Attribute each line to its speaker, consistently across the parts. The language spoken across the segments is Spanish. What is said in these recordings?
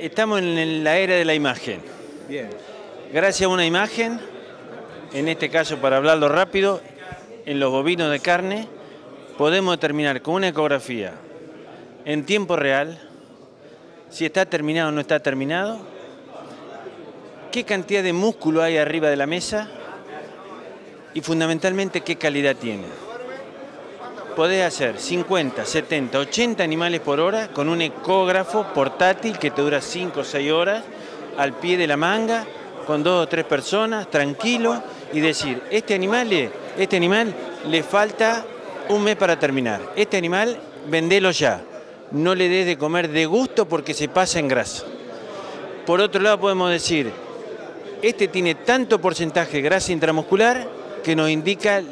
Speaker 1: estamos en la era de la imagen. Gracias a una imagen, en este caso para hablarlo rápido, en los bovinos de carne, podemos determinar con una ecografía en tiempo real si está terminado o no está terminado, qué cantidad de músculo hay arriba de la mesa y fundamentalmente qué calidad tiene podés hacer 50, 70, 80 animales por hora con un ecógrafo portátil que te dura 5 o 6 horas al pie de la manga, con dos o tres personas, tranquilo, y decir, este animal, este animal le falta un mes para terminar, este animal vendelo ya, no le des de comer de gusto porque se pasa en grasa. Por otro lado podemos decir, este tiene tanto porcentaje de grasa intramuscular que nos indica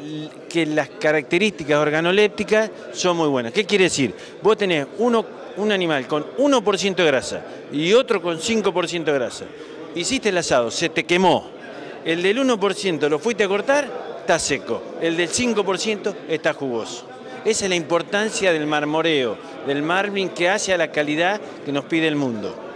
Speaker 1: que las características organolépticas son muy buenas. ¿Qué quiere decir? Vos tenés uno, un animal con 1% de grasa y otro con 5% de grasa. Hiciste el asado, se te quemó. El del 1% lo fuiste a cortar, está seco. El del 5% está jugoso. Esa es la importancia del marmoreo, del marbling que hace a la calidad que nos pide el mundo.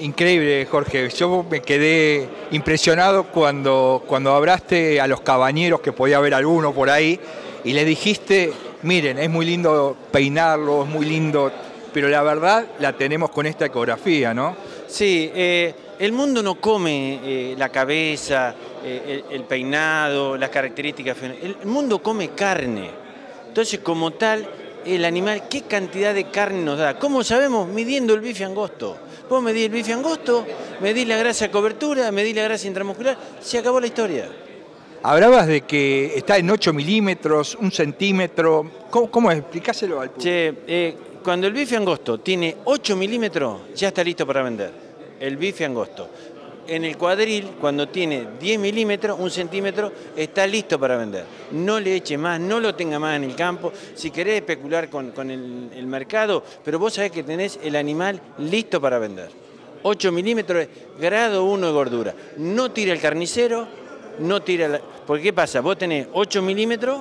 Speaker 1: Increíble, Jorge. Yo me quedé impresionado cuando, cuando hablaste a los cabañeros, que podía haber alguno por ahí, y le dijiste, miren, es muy lindo peinarlo, es muy lindo, pero la verdad la tenemos con esta ecografía, ¿no? Sí, eh, el mundo no come eh, la cabeza, eh, el, el, peinado, las características. El mundo come carne. Entonces, como tal, el animal qué cantidad de carne nos da. ¿Cómo sabemos? Midiendo el bife angosto. Vos medís el bife angosto, medís la grasa cobertura, medís la grasa intramuscular, se acabó la historia. Hablabas de que está en 8 milímetros, un centímetro. ¿Cómo, es? Explicáselo al eh, cuando el bife angosto tiene 8 milímetros, ya está listo para vender. El bife angosto en el cuadril, cuando tiene 10 milímetros, un centímetro, está listo para vender. No le eche más, no lo tenga más en el campo. Si querés especular con, el, mercado, pero vos sabés que tenés el animal listo para vender. 8 milímetros, grado 1 de gordura. No tira el carnicero, no tira la... Porque ¿qué pasa? Vos tenés 8 milímetros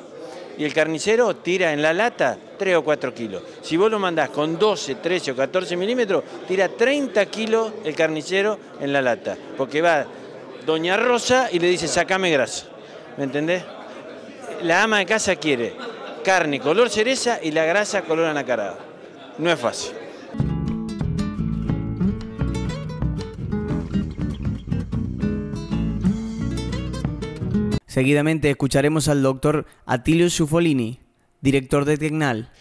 Speaker 1: y el carnicero tira en la lata 3 o 4 kilos. Si vos lo mandás con 12, 13 o 14 milímetros, tira 30 kilos el carnicero en la lata, porque va Doña Rosa y le dice, sacame grasa, ¿me entendés? La ama de casa quiere carne color cereza y la grasa color anacarada. No es fácil.
Speaker 2: Seguidamente escucharemos al doctor Atilio Sufolini, director de Tecnal.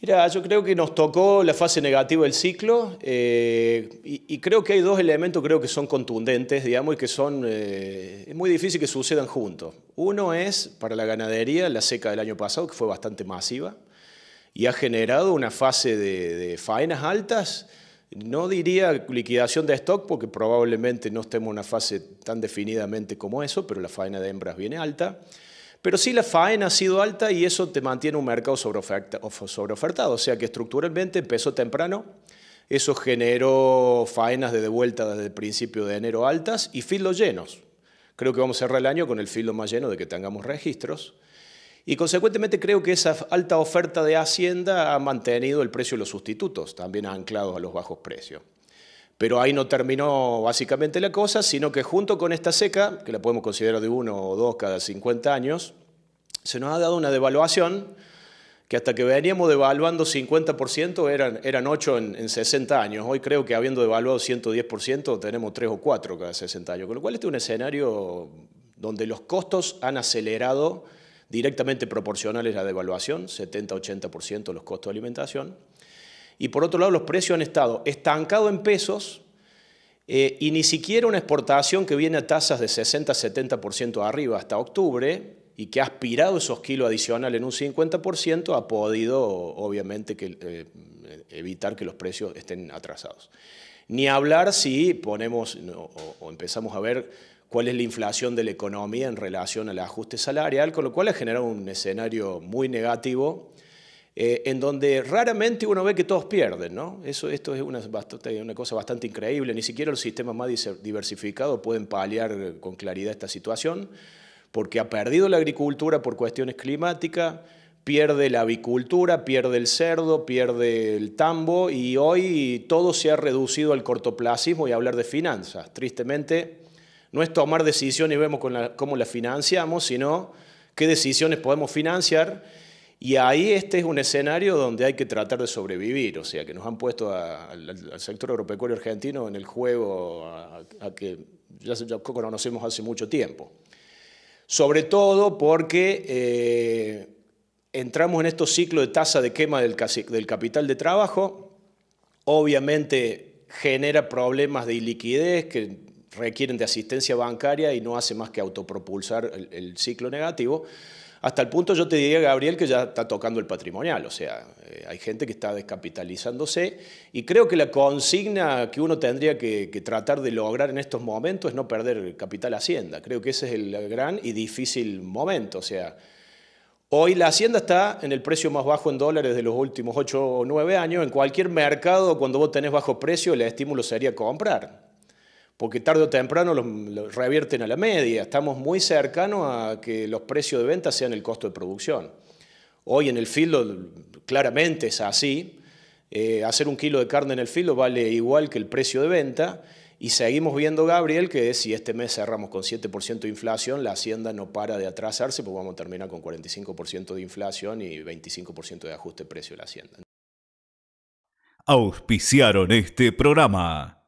Speaker 2: Mira, yo creo que nos tocó la fase negativa del ciclo eh, y, creo que hay dos elementos creo que son contundentes, digamos, y que son eh, es muy difícil que sucedan juntos. Uno es para la ganadería la seca del año pasado que fue bastante masiva y ha generado una fase de, de faenas altas no diría liquidación de stock porque probablemente no estemos en una fase tan definidamente como eso, pero la faena de hembras viene alta. Pero sí la faena ha sido alta y eso te mantiene un mercado sobreofertado, o sea que estructuralmente empezó temprano, eso generó faenas de devuelta desde el principio de enero altas y filos llenos. Creo que vamos a cerrar el año con el filo más lleno de que tengamos registros. Y consecuentemente creo que esa alta oferta de Hacienda ha mantenido el precio de los sustitutos, también anclados a los bajos precios. Pero ahí no terminó básicamente la cosa, sino que junto con esta seca, que la podemos considerar de uno o dos cada 50 años, se nos ha dado una devaluación que hasta que veníamos devaluando 50% eran, eran 8 en, en, 60 años. Hoy creo que habiendo devaluado 110% tenemos 3 o 4 cada 60 años, con lo cual este es un escenario donde los costos han acelerado directamente proporcionales a la devaluación, 70-80% los costos de alimentación. Y por otro lado, los precios han estado estancados en pesos eh, y ni siquiera una exportación que viene a tasas de 60-70% arriba hasta octubre y que ha aspirado esos kilos adicionales en un 50%, ha podido obviamente eh, evitar que los precios estén atrasados. Ni hablar si ponemos o empezamos a ver cuál es la inflación de la economía en relación al ajuste salarial, con lo cual ha generado un escenario muy negativo, eh, en donde raramente uno ve que todos pierden. ¿no? Eso, esto es una, una cosa bastante increíble, ni siquiera los sistemas más diversificados pueden paliar eh, con claridad esta situación, porque ha perdido la agricultura por cuestiones climáticas, pierde la avicultura, pierde el cerdo, pierde el tambo y hoy todo se ha reducido al cortoplacismo y a hablar de finanzas. Tristemente, no es tomar decisiones y vemos cómo las financiamos, sino qué decisiones podemos financiar. Y ahí este es un escenario donde hay que tratar de sobrevivir, o sea, que nos han puesto al, sector agropecuario argentino en el juego a, que ya, conocemos hace mucho tiempo. Sobre todo porque eh, entramos en estos ciclos de tasa de quema del, del capital de trabajo, obviamente genera problemas de iliquidez que requieren de asistencia bancaria y no hace más que autopropulsar el, ciclo negativo. Hasta el punto, yo te diría, Gabriel, que ya está tocando el patrimonial, o sea, eh, hay gente que está descapitalizándose y creo que la consigna que uno tendría que, que, tratar de lograr en estos momentos es no perder capital hacienda. Creo que ese es el gran y difícil momento, o sea, hoy la hacienda está en el precio más bajo en dólares de los últimos 8 o 9 años, en cualquier mercado cuando vos tenés bajo precio el estímulo sería comprar porque tarde o temprano los, revierten a la media. Estamos muy cercanos a que los precios de venta sean el costo de producción. Hoy en el filo claramente es así. Eh, hacer un kilo de carne en el filo vale igual que el precio de venta. Y seguimos viendo, Gabriel, que si este mes cerramos con 7% de inflación, la Hacienda no para de atrasarse, pues vamos a terminar con 45% de inflación y 25% de ajuste de precio de la Hacienda. Auspiciaron este programa.